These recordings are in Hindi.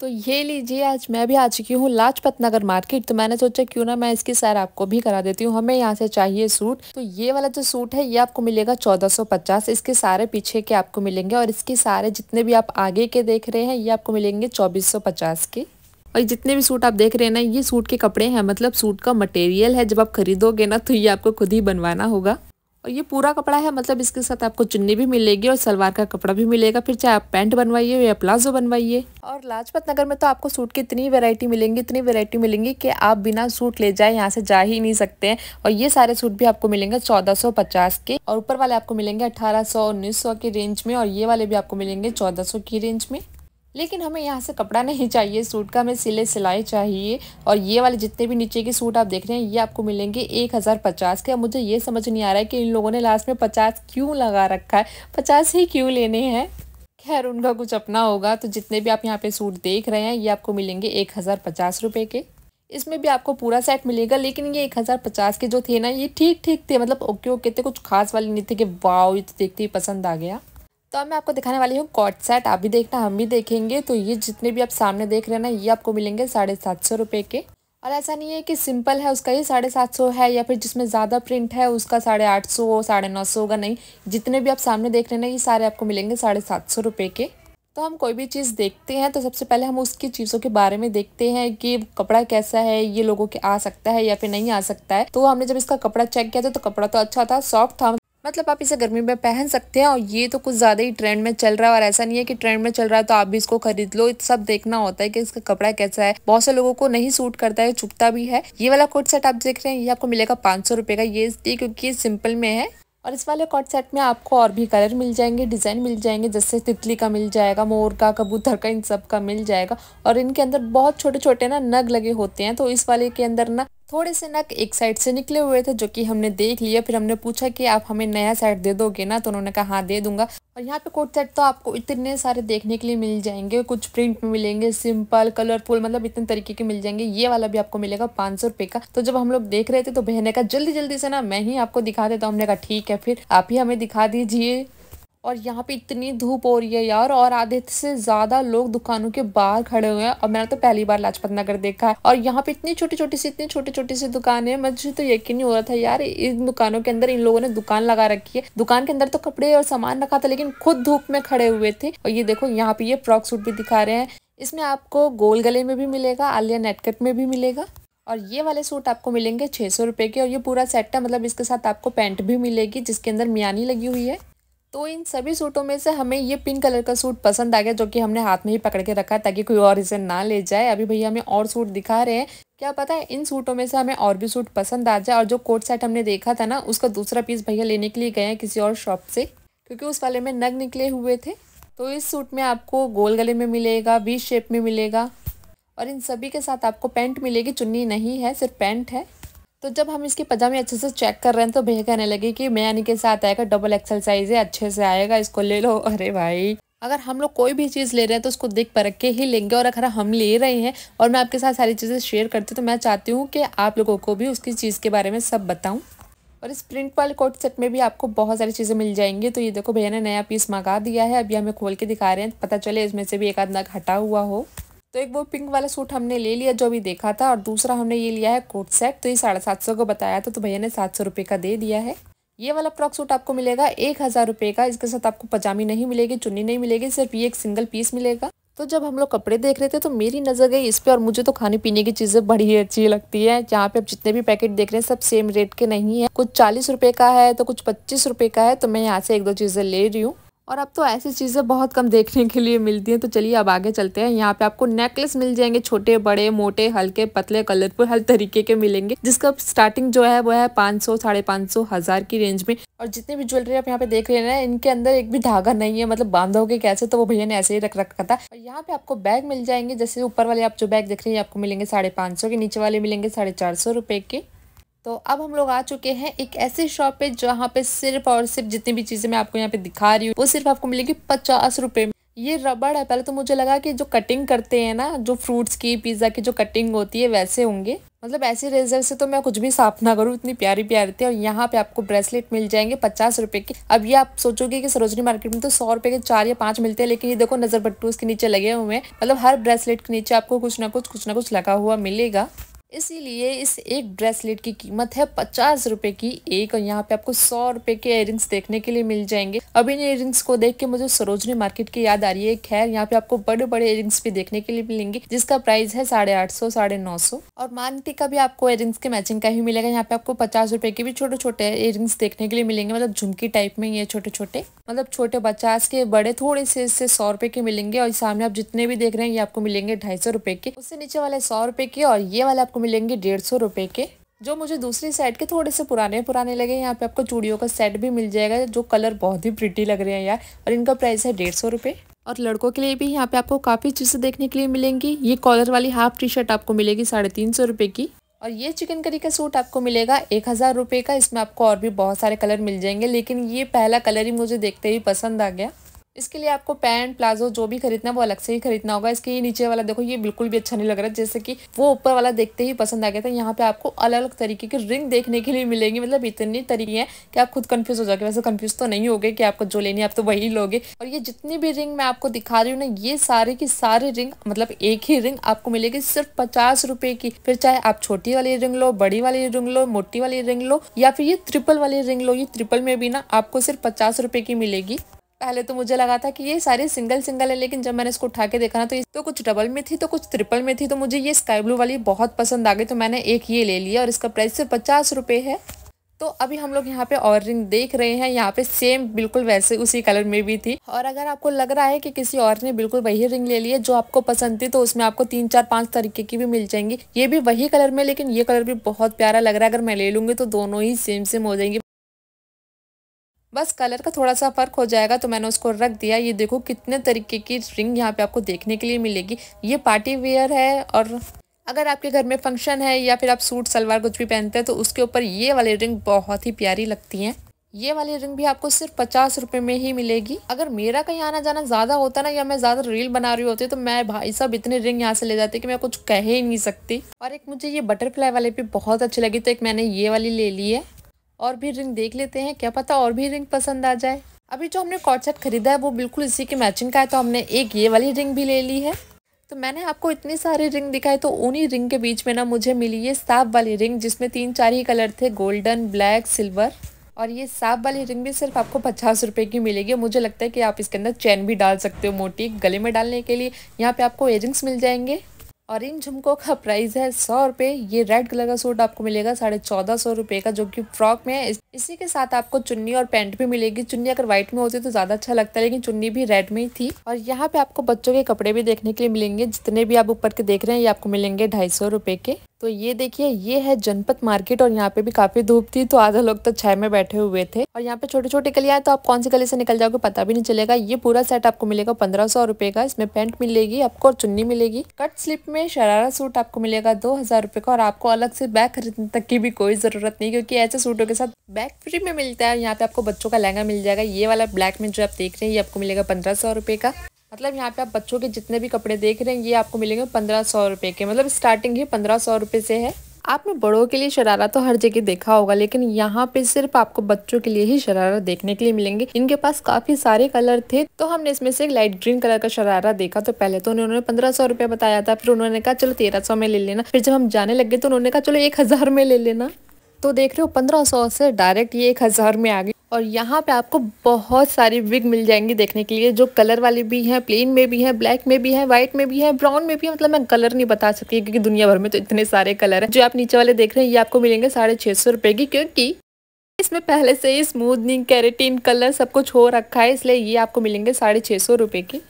तो ये लीजिए आज मैं भी आ चुकी हूँ लाजपत नगर मार्केट तो मैंने सोचा क्यों ना मैं इसकी सैर आपको भी करा देती हूँ हमें यहाँ से चाहिए सूट तो ये वाला जो सूट है ये आपको मिलेगा 1450 इसके सारे पीछे के आपको मिलेंगे और इसके सारे जितने भी आप आगे के देख रहे हैं ये आपको मिलेंगे 2450 के और जितने भी सूट आप देख रहे हैं ना ये सूट के कपड़े हैं मतलब सूट का मटेरियल है जब आप खरीदोगे ना तो ये आपको खुद ही बनवाना होगा और ये पूरा कपड़ा है मतलब इसके साथ आपको चुन्नी भी मिलेगी और सलवार का कपड़ा भी मिलेगा फिर चाहे आप पैंट बनवाइए या प्लाजो बनवाइए और लाजपत नगर में तो आपको सूट की इतनी वैरायटी मिलेंगी इतनी वैरायटी मिलेंगी कि आप बिना सूट ले जाए यहाँ से जा ही नहीं सकते हैं और ये सारे सूट भी आपको मिलेंगे चौदह के और ऊपर वाले आपको मिलेंगे अठारह सौ के रेंज में और ये वाले भी आपको मिलेंगे चौदह की रेंज में लेकिन हमें यहाँ से कपड़ा नहीं चाहिए सूट का हमें सिले सिलाई चाहिए और ये वाले जितने भी नीचे के सूट आप देख रहे हैं ये आपको मिलेंगे एक हज़ार पचास के अब मुझे ये समझ नहीं आ रहा है कि इन लोगों ने लास्ट में पचास क्यों लगा रखा है पचास ही क्यों लेने हैं खैर उनका कुछ अपना होगा तो जितने भी आप यहाँ पे सूट देख रहे हैं ये आपको मिलेंगे एक हज़ार पचास रुपये के इसमें भी आपको पूरा सेट मिलेगा लेकिन ये एक हज़ार पचास के जो थे ना ये ठीक ठीक थे मतलब ओके ओके थे कुछ खास वाले नहीं थे कि वाओ ये तो देखते ही पसंद आ गया तो अब मैं आपको दिखाने वाली हूँ कॉट सेट आप भी देखना हम भी देखेंगे तो ये जितने भी आप सामने देख रहे हैं ना ये आपको मिलेंगे साढ़े सात सौ रुपये के और ऐसा नहीं है कि सिंपल है उसका ही साढ़े सात सौ है या फिर जिसमें ज़्यादा प्रिंट है उसका साढ़े आठ सौ साढ़े नौ सौ होगा नहीं जितने भी आप सामने देख रहे हैं ना ये सारे आपको मिलेंगे साढ़े सात सौ रुपये के तो हम कोई भी चीज़ देखते हैं तो सबसे पहले हम उसकी चीज़ों के बारे में देखते हैं कि कपड़ा कैसा है ये लोगों के आ सकता है या फिर नहीं आ सकता है तो हमने जब इसका कपड़ा चेक किया था तो कपड़ा तो अच्छा था सॉफ्ट था मतलब आप इसे गर्मी में पहन सकते हैं और ये तो कुछ ज़्यादा ही ट्रेंड में चल रहा है और ऐसा नहीं है कि ट्रेंड में चल रहा है तो आप भी इसको खरीद लो सब देखना होता है कि इसका कपड़ा कैसा है बहुत से लोगों को नहीं सूट करता है चुपता भी है ये वाला कोट सेट आप देख रहे हैं ये आपको मिलेगा पाँच सौ का ये इसलिए क्योंकि ये सिंपल में है और इस वाले कॉट सेट में आपको और भी कलर मिल जाएंगे डिज़ाइन मिल जाएंगे जैसे तितली का मिल जाएगा मोर का कबूतर का इन सब का मिल जाएगा और इनके अंदर बहुत छोटे छोटे ना नग लगे होते हैं तो इस वाले के अंदर ना थोड़े से नक एक साइड से निकले हुए थे जो कि हमने देख लिया फिर हमने पूछा कि आप हमें नया सेट दे दोगे ना तो उन्होंने कहा हाँ दे दूंगा और यहाँ पे कोट सेट तो आपको इतने सारे देखने के लिए मिल जाएंगे कुछ प्रिंट में मिलेंगे सिंपल कलरफुल मतलब इतने तरीके के मिल जाएंगे ये वाला भी आपको मिलेगा पाँच सौ रुपये का तो जब हम लोग देख रहे थे तो बहने का जल्दी जल्दी से ना मैं ही आपको दिखा देता तो हमने कहा ठीक है फिर आप ही हमें दिखा दीजिए और यहाँ पे इतनी धूप हो रही है यार और आधे से ज्यादा लोग दुकानों के बाहर खड़े हुए हैं और मैंने तो पहली बार लाजपत नगर देखा है और यहाँ पे इतनी छोटी छोटी सी इतनी छोटी छोटी सी दुकान है मुझे तो यकीन नहीं हो रहा था यार इन दुकानों के अंदर इन लोगों ने दुकान लगा रखी है दुकान के अंदर तो कपड़े और सामान रखा था लेकिन खुद धूप में खड़े हुए थे और ये देखो यहाँ पे ये फ्रॉक सूट भी दिखा रहे हैं इसमें आपको गोल गले में भी मिलेगा आलिया नेटकट में भी मिलेगा और ये वाले सूट आपको मिलेंगे छः सौ रुपये के और ये पूरा सेट है मतलब इसके साथ आपको पैंट भी मिलेगी जिसके अंदर मियानी लगी हुई है तो इन सभी सूटों में से हमें ये पिंक कलर का सूट पसंद आ गया जो कि हमने हाथ में ही पकड़ के रखा है ताकि कोई और इसे ना ले जाए अभी भैया हमें और सूट दिखा रहे हैं क्या पता है इन सूटों में से हमें और भी सूट पसंद आ जाए और जो कोट सेट हमने देखा था ना उसका दूसरा पीस भैया लेने के लिए गए हैं किसी और शॉप से क्योंकि उस वाले में नग निकले हुए थे तो इस सूट में आपको गोल गले में मिलेगा वी शेप में मिलेगा और इन सभी के साथ आपको पैंट मिलेगी चुन्नी नहीं है सिर्फ पैंट है तो जब हम इसके पजामे अच्छे से चेक कर रहे हैं तो भैया कहने लगे कि मैं यानी के साथ आएगा डबल एक्सल साइज है अच्छे से आएगा इसको ले लो अरे भाई अगर हम लोग कोई भी चीज़ ले रहे हैं तो उसको देख परख के ही लेंगे और अगर हम ले रहे हैं और मैं आपके साथ सारी चीज़ें शेयर करती हूँ तो मैं चाहती हूँ कि आप लोगों को भी उसकी चीज़ के बारे में सब बताऊँ और इस प्रिंट वाले कोट सेट में भी आपको बहुत सारी चीज़ें मिल जाएंगी तो ये देखो भैया ने नया पीस मंगा दिया है अभी हमें खोल के दिखा रहे हैं तो पता चले इसमें से भी एक आध नग हटा हुआ हो तो एक वो पिंक वाला सूट हमने ले लिया जो अभी देखा था और दूसरा हमने ये लिया है कोट सेट तो ये साढ़े सात सौ को बताया था तो भैया ने सात सौ रुपये का दे दिया है ये वाला फ्रॉक सूट आपको मिलेगा एक हज़ार रुपये का इसके साथ आपको पजामी नहीं मिलेगी चुन्नी नहीं मिलेगी सिर्फ ये एक सिंगल पीस मिलेगा तो जब हम लोग कपड़े देख रहे थे तो मेरी नज़र गई इस पर और मुझे तो खाने पीने की चीज़ें बड़ी ही अच्छी लगती है यहाँ पे आप जितने भी पैकेट देख रहे हैं सब सेम रेट के नहीं है कुछ चालीस रुपये का है तो कुछ पच्चीस रुपये का है तो मैं यहाँ से एक दो चीज़ें ले रही हूँ और अब तो ऐसी चीज़ें बहुत कम देखने के लिए मिलती हैं तो चलिए अब आगे चलते हैं यहाँ पे आपको नेकलेस मिल जाएंगे छोटे बड़े मोटे हल्के पतले कलरफुल हर तरीके के मिलेंगे जिसका स्टार्टिंग जो है वो है पाँच सौ साढ़े पाँच सौ हज़ार की रेंज में और जितनी भी ज्वेलरी आप यहाँ पे देख रहे हैं इनके अंदर एक भी धागा नहीं है मतलब बांधोगे कैसे तो वो भैया ने ऐसे ही रख रखा था और यहाँ पे आपको बैग मिल जाएंगे जैसे ऊपर वाले आप जो बैग देख रहे हैं आपको मिलेंगे साढ़े के नीचे वाले मिलेंगे साढ़े के तो अब हम लोग आ चुके हैं एक ऐसे शॉप पे जहाँ पे सिर्फ और सिर्फ जितनी भी चीज़ें मैं आपको यहाँ पे दिखा रही हूँ वो सिर्फ आपको मिलेगी पचास रुपए में ये रबड़ है पहले तो मुझे लगा कि जो कटिंग करते हैं ना जो फ्रूट्स की पिज़्ज़ा की जो कटिंग होती है वैसे होंगे मतलब ऐसे रेजर से तो मैं कुछ भी साफ ना करूँ इतनी प्यारी प्यारी थी और यहाँ पे आपको ब्रेसलेट मिल जाएंगे पचास रुपए के अब ये आप सोचोगे कि सरोजनी मार्केट में तो सौ रुपये के चार या पांच मिलते हैं लेकिन ये देखो नज़र बट्टू उसके नीचे लगे हुए हैं मतलब हर ब्रेसलेट के नीचे आपको कुछ ना कुछ कुछ ना कुछ लगा हुआ मिलेगा इसीलिए इस एक ब्रेसलेट की कीमत है पचास रुपए की एक और यहाँ पे आपको सौ रुपए के इयरिंग्स देखने के लिए मिल जाएंगे अब इन इयरिंग्स को देख के मुझे सरोजनी मार्केट की याद आ रही है खैर यहाँ पे आपको बड़े बड़े इयरिंग्स भी देखने के लिए मिलेंगे जिसका प्राइस है साढ़े आठ सौ साढ़े नौ सौ और मानती का भी आपको इयरिंग्स के मैचिंग का ही मिलेगा यहाँ पे आपको पचास रुपए के भी छोटे छोटे इयरिंग्स देखने के लिए मिलेंगे मतलब झुमकी टाइप में ये छोटे छोटे मतलब छोटे पचास के बड़े थोड़े से इससे सौ रुपए के मिलेंगे और सामने आप जितने भी देख रहे हैं ये आपको मिलेंगे ढाई सौ रुपए के उससे नीचे वाले सौ रुपए के और ये वाले आपको मिलेंगे डेढ़ सौ रुपये के जो मुझे दूसरी साइड के थोड़े से पुराने पुराने लगे यहाँ पे आपको चूड़ियों का सेट भी मिल जाएगा जो कलर बहुत ही प्रिटी लग रहे हैं यार और इनका प्राइस है डेढ़ सौ रुपये और लड़कों के लिए भी यहाँ पे आपको काफ़ी चीज़ें देखने के लिए मिलेंगी ये कॉलर वाली हाफ टी शर्ट आपको मिलेगी साढ़े तीन सौ रुपये की और ये चिकन करी का सूट आपको मिलेगा एक हज़ार रुपये का इसमें आपको और भी बहुत सारे कलर मिल जाएंगे लेकिन ये पहला कलर ही मुझे देखते ही पसंद आ गया इसके लिए आपको पैंट प्लाजो जो भी खरीदना है वो अलग से ही खरीदना होगा इसके नीचे वाला देखो ये बिल्कुल भी अच्छा नहीं लग रहा है जैसे कि वो ऊपर वाला देखते ही पसंद आ गया था यहाँ पे आपको अलग अलग तरीके की रिंग देखने के लिए मिलेंगी मतलब इतनी तरीके हैं कि आप खुद कंफ्यूज हो जाओगे वैसे कंफ्यूज तो नहीं गए कि आपको जो लेनी आप तो वही लोगे और ये जितनी भी रिंग मैं आपको दिखा रही हूँ ना ये सारे की सारी रिंग मतलब एक ही रिंग आपको मिलेगी सिर्फ पचास की फिर चाहे आप छोटी वाली रिंग लो बड़ी वाली रिंग लो मोटी वाली रिंग लो या फिर ये ट्रिपल वाली रिंग लो ये ट्रिपल में भी ना आपको सिर्फ पचास रुपए की मिलेगी पहले तो मुझे लगा था कि ये सारे सिंगल सिंगल है लेकिन जब मैंने इसको उठा के देखा ना तो ये तो कुछ डबल में थी तो कुछ ट्रिपल में थी तो मुझे ये स्काई ब्लू वाली बहुत पसंद आ गई तो मैंने एक ये ले लिया और इसका प्राइस सिर्फ पचास रुपये है तो अभी हम लोग यहाँ पे और रिंग देख रहे हैं यहाँ पे सेम बिल्कुल वैसे उसी कलर में भी थी और अगर आपको लग रहा है कि किसी और ने बिल्कुल वही रिंग ले ली है जो आपको पसंद थी तो उसमें आपको तीन चार पांच तरीके की भी मिल जाएंगी ये भी वही कलर में लेकिन ये कलर भी बहुत प्यारा लग रहा है अगर मैं ले लूंगी तो दोनों ही सेम सेम हो जाएंगी बस कलर का थोड़ा सा फ़र्क हो जाएगा तो मैंने उसको रख दिया ये देखो कितने तरीके की रिंग यहाँ पे आपको देखने के लिए मिलेगी ये पार्टी वेयर है और अगर आपके घर में फंक्शन है या फिर आप सूट सलवार कुछ भी पहनते हैं तो उसके ऊपर ये वाली रिंग बहुत ही प्यारी लगती हैं ये वाली रिंग भी आपको सिर्फ पचास रुपये में ही मिलेगी अगर मेरा कहीं आना जाना ज़्यादा होता ना या मैं ज़्यादा रील बना रही होती तो मैं भाई साहब इतनी रिंग यहाँ से ले जाती कि मैं कुछ कह ही नहीं सकती और एक मुझे ये बटरफ्लाई वाले भी बहुत अच्छी लगी तो एक मैंने ये वाली ले ली है और भी रिंग देख लेते हैं क्या पता और भी रिंग पसंद आ जाए अभी जो हमने कॉर्ड सेट खरीदा है वो बिल्कुल इसी के मैचिंग का है तो हमने एक ये वाली रिंग भी ले ली है तो मैंने आपको इतनी सारी रिंग दिखाई तो उन्हीं रिंग के बीच में ना मुझे मिली ये साफ वाली रिंग जिसमें तीन चार ही कलर थे गोल्डन ब्लैक सिल्वर और ये साफ वाली रिंग भी सिर्फ आपको पचास रुपये की मिलेगी मुझे लगता है कि आप इसके अंदर चैन भी डाल सकते हो मोटी गले में डालने के लिए यहाँ पे आपको एयरिंग्स मिल जाएंगे और इन झुमकों का प्राइस है सौ रुपये ये रेड कलर का सूट आपको मिलेगा साढ़े चौदह सौ रुपये का जो कि फ्रॉक में है इसी के साथ आपको चुन्नी और पैंट भी मिलेगी चुन्नी अगर व्हाइट में होती तो ज़्यादा अच्छा लगता है लेकिन चुन्नी भी रेड में ही थी और यहाँ पे आपको बच्चों के कपड़े भी देखने के लिए मिलेंगे जितने भी आप ऊपर के देख रहे हैं ये आपको मिलेंगे ढाई सौ के तो ये देखिए ये है जनपद मार्केट और यहाँ पे भी काफी धूप थी तो आधा लोग तो छाये में बैठे हुए थे और यहाँ पे छोटी छोटी कलियां है तो आप कौन सी कली से निकल जाओगे पता भी नहीं चलेगा ये पूरा सेट आपको मिलेगा पंद्रह सौ रुपए का इसमें पैंट मिलेगी आपको और चुन्नी मिलेगी कट स्लिप में शरारा सूट आपको मिलेगा दो हजार रुपए का और आपको अलग से बैग खरीदने तक की भी कोई जरूरत नहीं क्योंकि ऐसे सूटों के साथ बैग फ्री में मिलता है यहाँ पे आपको बच्चों का लहंगा मिल जाएगा ये वाला ब्लैक में जो आप देख रहे हैं ये आपको मिलेगा पंद्रह सौ रुपए का मतलब यहाँ पे आप बच्चों के जितने भी कपड़े देख रहे हैं ये आपको मिलेंगे पंद्रह सौ रुपए के मतलब स्टार्टिंग ही पंद्रह सौ रुपए से है आपने बड़ों के लिए शरारा तो हर जगह देखा होगा लेकिन यहाँ पे सिर्फ आपको बच्चों के लिए ही शरारा देखने के लिए मिलेंगे इनके पास काफी सारे कलर थे तो हमने इसमें से एक लाइट ग्रीन कलर का शरारा देखा तो पहले तो उन्होंने पंद्रह सौ रुपया बताया था फिर उन्होंने कहा चलो तेरह सौ में ले लेना फिर जब हम जाने लगे तो उन्होंने कहा चलो एक हजार में ले लेना तो देख रहे हो पंद्रह सौ से डायरेक्ट ये एक हजार में आ गई और यहाँ पे आपको बहुत सारी विग मिल जाएंगी देखने के लिए जो कलर वाली भी हैं प्लेन में भी हैं ब्लैक में भी है व्हाइट में भी है ब्राउन में भी है मतलब मैं कलर नहीं बता सकती क्योंकि दुनिया भर में तो इतने सारे कलर हैं जो आप नीचे वाले देख रहे हैं ये आपको मिलेंगे साढ़े छः सौ रुपये की क्योंकि इसमें पहले से ही स्मूदनिंग कैरेटीन कलर सब कुछ हो रखा है इसलिए ये आपको मिलेंगे साढ़े छः सौ रुपये के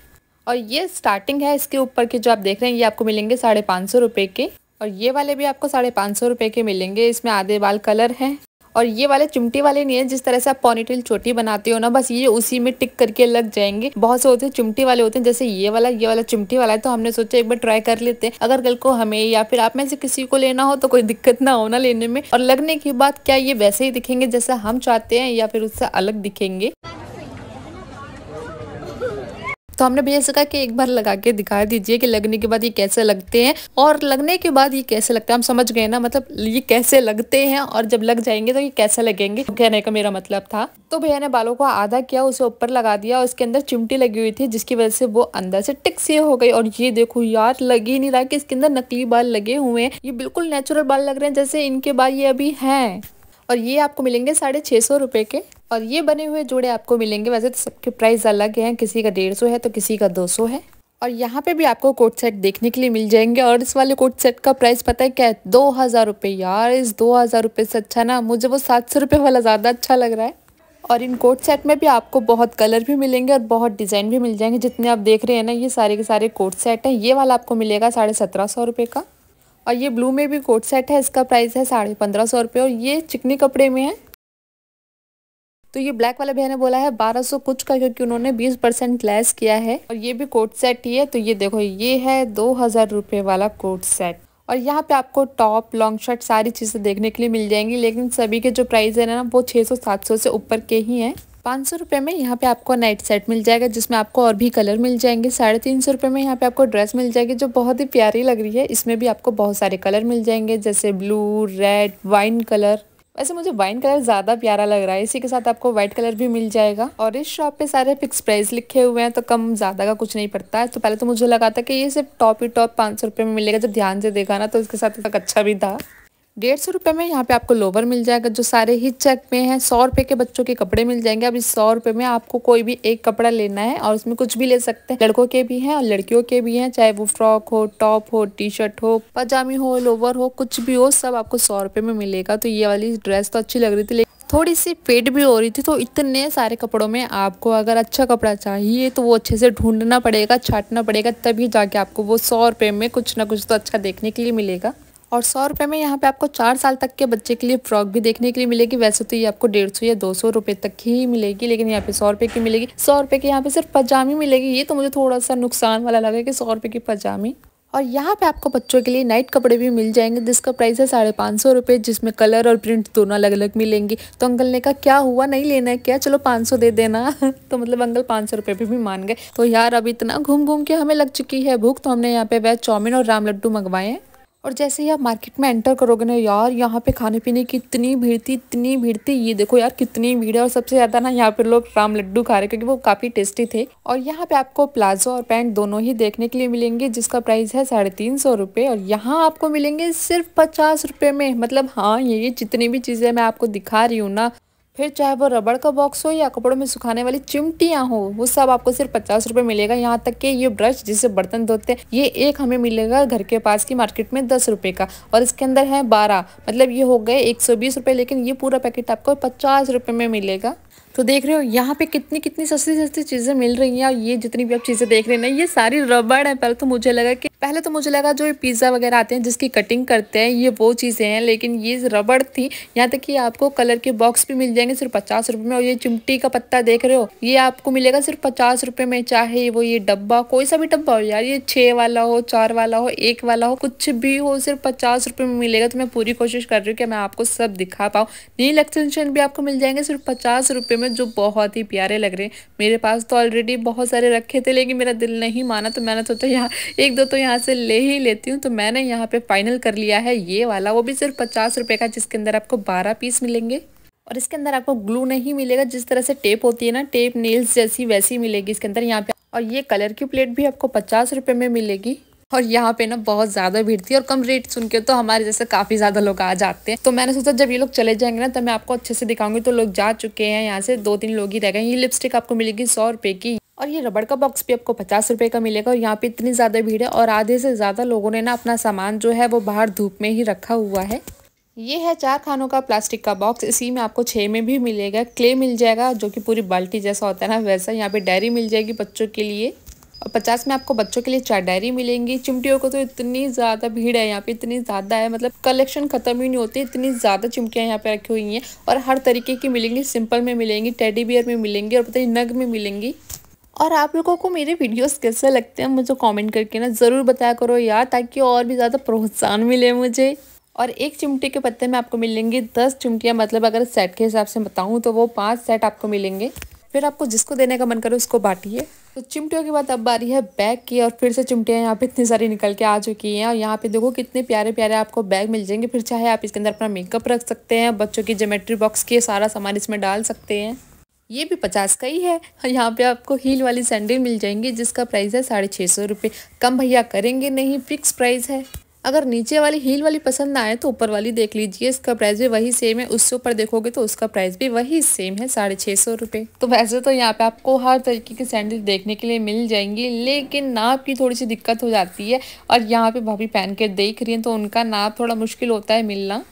और ये स्टार्टिंग है इसके ऊपर के जो आप देख रहे हैं ये आपको मिलेंगे साढ़े पाँच सौ रुपये के और ये वाले भी आपको साढ़े पाँच सौ रुपये के मिलेंगे इसमें आधे बाल कलर हैं और ये वाले चिमटी वाले नहीं है जिस तरह से आप पॉनीटेल चोटी बनाते हो ना बस ये उसी में टिक करके लग जाएंगे बहुत से होते हैं चिमटी वाले होते हैं जैसे ये वाला ये वाला चिमटी वाला है तो हमने सोचा एक बार ट्राई कर लेते हैं अगर कल को हमें या फिर आप में से किसी को लेना हो तो कोई दिक्कत ना हो ना लेने में और लगने के बाद क्या ये वैसे ही दिखेंगे जैसा हम चाहते हैं या फिर उससे अलग दिखेंगे तो हमने भैया से कहा कि एक बार लगा के दिखा दीजिए कि लगने के बाद ये कैसे लगते हैं और लगने के बाद ये कैसे लगता है हम समझ गए ना मतलब ये कैसे लगते हैं और जब लग जाएंगे तो ये कैसे लगेंगे तो कहने का मेरा मतलब था तो भैया ने बालों को आधा किया उसे ऊपर लगा दिया और उसके अंदर चिमटी लगी हुई थी जिसकी वजह से वो अंदर से टिक से हो गई और ये देखो यार लग ही नहीं रहा कि इसके अंदर नकली बाल लगे हुए हैं ये बिल्कुल नेचुरल बाल लग रहे हैं जैसे इनके बाल ये अभी हैं और ये आपको मिलेंगे साढ़े छः सौ रुपये के और ये बने हुए जोड़े आपको मिलेंगे वैसे तो सबके प्राइस अलग हैं किसी का डेढ़ सौ है तो किसी का दो सौ है और यहाँ पे भी आपको कोट सेट देखने के लिए मिल जाएंगे और इस वाले कोट सेट का प्राइस पता है क्या है दो हज़ार रुपये यार इस दो हज़ार रुपये से अच्छा ना मुझे वो सात सौ रुपये वाला ज़्यादा अच्छा लग रहा है और इन कोट सेट में भी आपको बहुत कलर भी मिलेंगे और बहुत डिज़ाइन भी मिल जाएंगे जितने आप देख रहे हैं ना ये सारे के सारे कोट सेट हैं ये वाला आपको मिलेगा साढ़े सत्रह सौ रुपये का और ये ब्लू में भी कोट सेट है इसका प्राइस है साढ़े पंद्रह सौ रुपये और ये चिकनी कपड़े में है तो ये ब्लैक वाले भैया ने बोला है बारह सौ कुछ का क्योंकि उन्होंने बीस परसेंट लेस किया है और ये भी कोट सेट ही है तो ये देखो ये है दो हज़ार रुपये वाला कोट सेट और यहाँ पे आपको टॉप लॉन्ग शर्ट सारी चीज़ें देखने के लिए मिल जाएंगी लेकिन सभी के जो प्राइस है ना वो छः सौ सात सौ से ऊपर के ही हैं पाँच सौ रुपये में यहाँ पे आपको नाइट सेट मिल जाएगा जिसमें आपको और भी कलर मिल जाएंगे साढ़े तीन सौ रुपये में यहाँ पे आपको ड्रेस मिल जाएगी जो बहुत ही प्यारी लग रही है इसमें भी आपको बहुत सारे कलर मिल जाएंगे जैसे ब्लू रेड वाइन कलर वैसे मुझे वाइन कलर ज़्यादा प्यारा लग रहा है इसी के साथ आपको वाइट कलर भी मिल जाएगा और इस शॉप पे सारे फिक्स प्राइस लिखे हुए हैं तो कम ज़्यादा का कुछ नहीं पड़ता है तो पहले तो मुझे लगा था कि ये सिर्फ टॉप ही टॉप पाँच सौ रुपये में मिलेगा जब ध्यान से देखा ना तो इसके साथ अच्छा भी था डेढ़ सौ रुपये में यहाँ पे आपको लोवर मिल जाएगा जो सारे ही चेक में है सौ रुपये के बच्चों के कपड़े मिल जाएंगे अब इस सौ रुपये में आपको कोई भी एक कपड़ा लेना है और उसमें कुछ भी ले सकते हैं लड़कों के भी हैं और लड़कियों के भी हैं चाहे वो फ्रॉक हो टॉप हो टी शर्ट हो पजामी हो लोवर हो कुछ भी हो सब आपको सौ रुपये में मिलेगा तो ये वाली ड्रेस तो अच्छी लग रही थी लेकिन थोड़ी सी पेट भी हो रही थी तो इतने सारे कपड़ों में आपको अगर अच्छा कपड़ा चाहिए तो वो अच्छे से ढूंढना पड़ेगा छाटना पड़ेगा तभी जाके आपको वो सौ रुपये में कुछ ना कुछ तो अच्छा देखने के लिए मिलेगा और सौ रुपये में यहाँ पे आपको चार साल तक के बच्चे के लिए फ्रॉक भी देखने के लिए मिलेगी वैसे तो ये आपको डेढ़ सौ या दो सौ रुपये तक ही मिलेगी लेकिन यहाँ पे सौ रुपये की मिलेगी सौ रुपये की यहाँ पे सिर्फ पजामी मिलेगी ये तो मुझे थोड़ा सा नुकसान वाला लगा कि सौ रुपये की पजामी और यहाँ पे आपको बच्चों के लिए नाइट कपड़े भी मिल जाएंगे जिसका प्राइस है साढ़े पाँच सौ रुपये जिसमें कलर और प्रिंट दोनों अलग अलग मिलेंगी तो अंकल ने कहा क्या हुआ नहीं लेना है क्या चलो पाँच सौ दे देना तो मतलब अंकल पाँच सौ रुपये पे भी मान गए तो यार अब इतना घूम घूम के हमें लग चुकी है भूख तो हमने यहाँ पे वह चाउमिन और राम लड्डू मंगवाए हैं और जैसे ही आप मार्केट में एंटर करोगे ना यार यहाँ पे खाने पीने की इतनी भीड़ थी इतनी भीड़ थी ये देखो यार कितनी भीड़ है और सबसे ज़्यादा ना यहाँ पे लोग राम लड्डू खा रहे क्योंकि वो काफ़ी टेस्टी थे और यहाँ पे आपको प्लाजो और पैंट दोनों ही देखने के लिए मिलेंगे जिसका प्राइस है साढ़े तीन सौ रुपये और यहाँ आपको मिलेंगे सिर्फ पचास रुपये में मतलब हाँ ये जितनी भी चीज़ें मैं आपको दिखा रही हूँ ना फिर चाहे वो रबड़ का बॉक्स हो या कपड़ों में सुखाने वाली चिमटियाँ हो वो सब आपको सिर्फ पचास रुपये मिलेगा यहाँ तक कि ये ब्रश जिससे बर्तन धोते हैं ये एक हमें मिलेगा घर के पास की मार्केट में दस रुपये का और इसके अंदर है बारह मतलब ये हो गए एक सौ बीस रुपये लेकिन ये पूरा पैकेट आपको पचास रुपए में मिलेगा तो देख रहे हो यहाँ पे कितनी कितनी सस्ती सस्ती चीज़ें मिल रही हैं और ये जितनी भी आप चीज़ें देख रहे हैं ना ये सारी रबड़ है पहले तो मुझे लगा कि पहले तो मुझे लगा जो ये पिज़्ज़ा वगैरह आते हैं जिसकी कटिंग करते हैं ये वो चीज़ें हैं लेकिन ये रबड़ थी यहाँ तक कि आपको कलर के बॉक्स भी मिल जाएंगे सिर्फ पचास रुपए में और ये चिमटी का पत्ता देख रहे हो ये आपको मिलेगा सिर्फ पचास रुपए में चाहे वो ये डब्बा कोई सा भी डब्बा हो यार ये छह वाला हो चार वाला हो एक वाला हो कुछ भी हो सिर्फ पचास रुपए में मिलेगा तो मैं पूरी कोशिश कर रही हूँ कि मैं आपको सब दिखा पाऊँ नील एक्सटेंशन भी आपको मिल जाएंगे सिर्फ पचास रुपए में हैं जो बहुत ही प्यारे लग रहे हैं मेरे पास तो ऑलरेडी बहुत सारे रखे थे लेकिन मेरा दिल नहीं माना तो मैंने सोचा तो यहाँ एक दो तो यहाँ से ले ही लेती हूँ तो मैंने यहाँ पर फाइनल कर लिया है ये वाला वो भी सिर्फ पचास रुपये का जिसके अंदर आपको बारह पीस मिलेंगे और इसके अंदर आपको ग्लू नहीं मिलेगा जिस तरह से टेप होती है ना टेप नेल्स जैसी वैसी मिलेगी इसके अंदर यहाँ पे और ये कलर की प्लेट भी आपको पचास रुपये में मिलेगी और यहाँ पे ना बहुत ज़्यादा भीड़ थी और कम रेट सुन के तो हमारे जैसे काफ़ी ज़्यादा लोग आ जाते हैं तो मैंने सोचा जब ये लोग चले जाएंगे ना तो मैं आपको अच्छे से दिखाऊंगी तो लोग जा चुके हैं यहाँ से दो तीन लोग ही रह गए ये लिपस्टिक आपको मिलेगी सौ रुपए की और ये रबड़ का बॉक्स भी आपको पचास रुपए का मिलेगा और यहाँ पे इतनी ज़्यादा भीड़ है और आधे से ज़्यादा लोगों ने ना अपना सामान जो है वो बाहर धूप में ही रखा हुआ है ये है चार खानों का प्लास्टिक का बॉक्स इसी में आपको छः में भी मिलेगा क्ले मिल जाएगा जो कि पूरी बाल्टी जैसा होता है ना वैसा यहाँ पे डायरी मिल जाएगी बच्चों के लिए और पचास में आपको बच्चों के लिए चार डायरी मिलेंगी चिमटियों को तो इतनी ज़्यादा भीड़ है यहाँ पे इतनी ज़्यादा है मतलब कलेक्शन खत्म ही नहीं होती इतनी ज़्यादा चिमटियाँ यहाँ पे रखी हुई हैं और हर तरीके की मिलेंगी सिंपल में मिलेंगी टेडी बियर में मिलेंगी और पता ही नग में मिलेंगी और आप लोगों को मेरे वीडियोस कैसे लगते हैं मुझे कमेंट करके ना ज़रूर बताया करो यार ताकि और भी ज़्यादा प्रोत्साहन मिले मुझे और एक चिमटी के पत्ते में आपको मिलेंगी दस चिमटियाँ मतलब अगर सेट के हिसाब से बताऊँ तो वो पाँच सेट आपको मिलेंगे फिर आपको जिसको देने का मन करे उसको बांटिए तो चिमटियों के बाद अब बारी है बैग की और फिर से चिमटियाँ यहाँ पे इतनी सारी निकल के आ चुकी हैं और यहाँ पे देखो कितने प्यारे प्यारे आपको बैग मिल जाएंगे फिर चाहे आप इसके अंदर अपना मेकअप रख सकते हैं बच्चों की जोमेट्री बॉक्स की सारा सामान इसमें डाल सकते हैं ये भी पचास का ही है और यहाँ पे आपको हील वाली सैंडल मिल जाएंगी जिसका प्राइस है साढ़े छः सौ रुपये कम भैया करेंगे नहीं फिक्स प्राइस है अगर नीचे वाली हील वाली पसंद ना आए तो ऊपर वाली देख लीजिए इसका प्राइस भी वही सेम है उससे ऊपर देखोगे तो उसका प्राइस भी वही सेम है साढ़े छः सौ रुपये तो वैसे तो यहाँ पे आपको हर तरीके के सैंडल देखने के लिए मिल जाएंगी लेकिन नाप की थोड़ी सी दिक्कत हो जाती है और यहाँ पे भाभी पहन के देख रही हैं तो उनका नाप थोड़ा मुश्किल होता है मिलना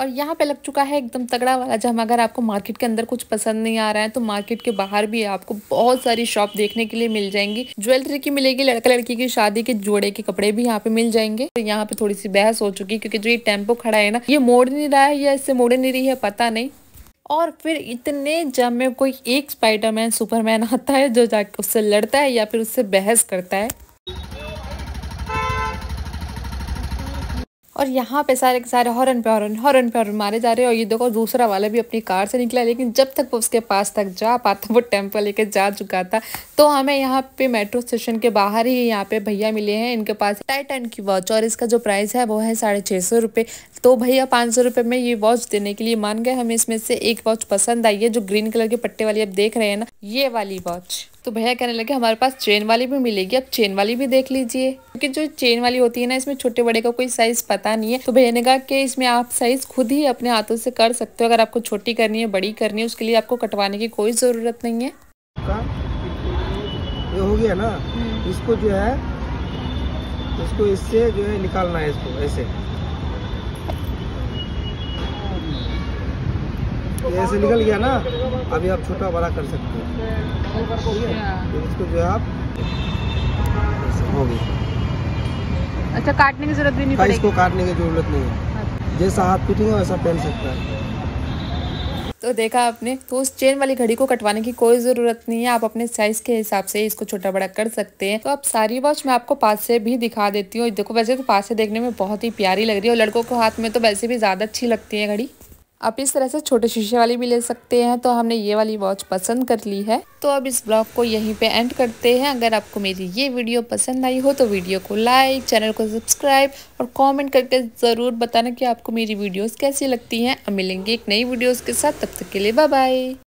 और यहाँ पे लग चुका है एकदम तगड़ा वाला जम अगर आपको मार्केट के अंदर कुछ पसंद नहीं आ रहा है तो मार्केट के बाहर भी आपको बहुत सारी शॉप देखने के लिए मिल जाएंगी ज्वेलरी की मिलेगी लड़का लड़की की शादी के जोड़े के कपड़े भी यहाँ पे मिल जाएंगे तो यहाँ पे थोड़ी सी बहस हो चुकी है क्योंकि जो ये टेम्पो खड़ा है ना ये मोड़ नहीं रहा है या इससे मोड़े नहीं रही है पता नहीं और फिर इतने जम में कोई एक स्पाइडरमैन सुपरमैन आता है जो जाके उससे लड़ता है या फिर उससे बहस करता है और यहाँ पे सारे के सारे हॉर्न पे हॉर्न हॉर्न पे हॉर्न मारे जा रहे हैं और ये देखो दूसरा वाला भी अपनी कार से निकला लेकिन जब तक वो उसके पास तक जा पाता वो टेम्पल लेके जा चुका था तो हमें यहाँ पे मेट्रो स्टेशन के बाहर ही यहाँ पे भैया मिले हैं इनके पास टाइटन की वॉच और इसका जो प्राइस है वो है साढ़े छः सौ रुपये तो भैया पाँच सौ रुपये में ये वॉच देने के लिए मान गए हमें इसमें से एक वॉच पसंद आई है जो ग्रीन कलर के पट्टे वाली आप देख रहे हैं ना ये वाली वॉच तो भैया कहने लगे हमारे पास चेन वाली भी मिलेगी आप चेन वाली भी देख लीजिए क्योंकि जो चेन वाली होती है ना इसमें छोटे बड़े का कोई साइज पता नहीं है तो भैया ने कहा कि इसमें आप साइज खुद ही अपने हाथों से कर सकते हो अगर आपको छोटी करनी है बड़ी करनी है उसके लिए आपको कटवाने की कोई ज़रूरत नहीं है ये हो गया ना हम्म। इसको जो है इसको इससे जो है निकालना है इसको ऐसे ये से निकल गया ना अभी आप छोटा बड़ा कर सकते हो इसको जो है आप हो गया अच्छा काटने की जरूरत भी नहीं हाँ, पड़ेगी इसको काटने की जरूरत नहीं है अच्छा। जैसा हाथ पीटेंगे वैसा पहन सकता है तो देखा आपने तो उस चेन वाली घड़ी को कटवाने की कोई ज़रूरत नहीं है आप अपने साइज के हिसाब से इसको छोटा बड़ा कर सकते हैं तो आप सारी वॉच मैं आपको पास से भी दिखा देती हूँ देखो वैसे तो पास से देखने में बहुत ही प्यारी लग रही है और लड़कों को हाथ में तो वैसे भी ज़्यादा अच्छी लगती है घड़ी आप इस तरह से छोटे शीशे वाली भी ले सकते हैं तो हमने ये वाली वॉच पसंद कर ली है तो अब इस ब्लॉग को यहीं पे एंड करते हैं अगर आपको मेरी ये वीडियो पसंद आई हो तो वीडियो को लाइक चैनल को सब्सक्राइब और कमेंट करके ज़रूर बताना कि आपको मेरी वीडियोस कैसी लगती हैं अब मिलेंगे एक नई वीडियोज के साथ तब तक के लिए बाय बाय